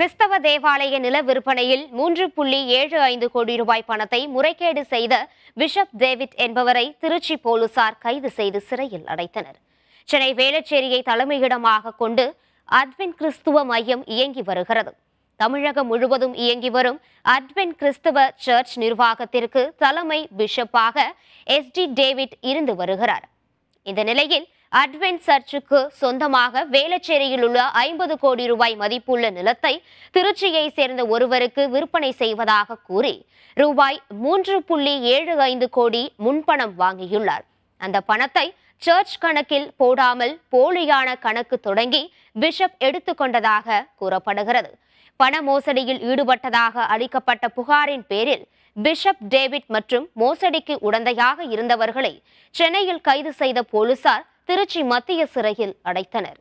கிறிஸ்தவ தேவாலய நில விற்பனையில் மூன்று புள்ளி ஏழு ஐந்து கோடி ரூபாய் பணத்தை முறைகேடு செய்த பிஷப் டேவிட் என்பவரை திருச்சி போலீசார் கைது செய்து சிறையில் அடைத்தனர் சென்னை வேளச்சேரியை தலைமையிடமாக கொண்டு அட்வின் கிறிஸ்துவ மையம் இயங்கி வருகிறது தமிழகம் முழுவதும் இயங்கி வரும் அட்வின் கிறிஸ்தவ சர்ச் நிர்வாகத்திற்கு தலைமை பிஷப்பாக எஸ் டி டேவிட் இருந்து வருகிறார் இந்த நிலையில் அட்வென்ட் சர்ச்சுக்கு சொந்தமாக வேளச்சேரியில் உள்ள ஐம்பது கோடி ரூபாய் மதிப்புள்ள நிலத்தை திருச்சியை சேர்ந்த ஒருவருக்கு விற்பனை செய்வதாக கூறி ரூபாய் மூன்று புள்ளி ஏழு ஐந்து கோடி முன்பணம் வாங்கியுள்ளார் அந்த பணத்தை சர்ச் கணக்கில் போடாமல் போலியான கணக்கு தொடங்கி பிஷப் எடுத்துக்கொண்டதாக கூறப்படுகிறது பண மோசடியில் ஈடுபட்டதாக அளிக்கப்பட்ட புகாரின் பேரில் பிஷப் டேவிட் மற்றும் மோசடிக்கு உடந்தையாக இருந்தவர்களை சென்னையில் கைது செய்த போலீசார் திருச்சி மத்திய சிறையில் அடைத்தனர்